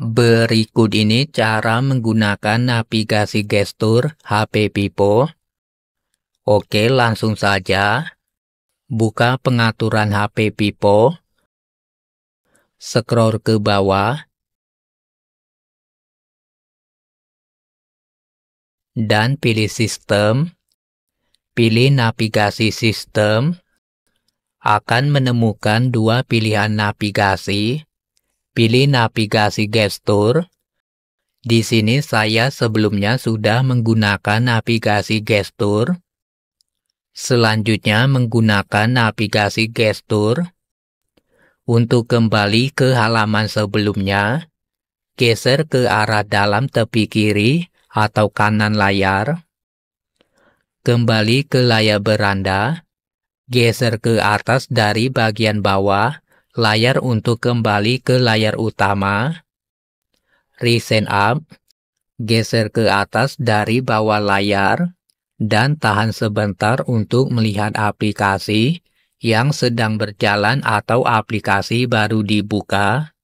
Berikut ini cara menggunakan navigasi gestur HP Vivo. Oke, langsung saja. Buka pengaturan HP Vivo. Scroll ke bawah. Dan pilih sistem. Pilih navigasi sistem. Akan menemukan dua pilihan navigasi Pilih navigasi gestur. Di sini saya sebelumnya sudah menggunakan navigasi gestur. Selanjutnya menggunakan navigasi gestur. Untuk kembali ke halaman sebelumnya, geser ke arah dalam tepi kiri atau kanan layar. Kembali ke layar beranda, geser ke atas dari bagian bawah layar untuk kembali ke layar utama, resend up, geser ke atas dari bawah layar, dan tahan sebentar untuk melihat aplikasi yang sedang berjalan atau aplikasi baru dibuka.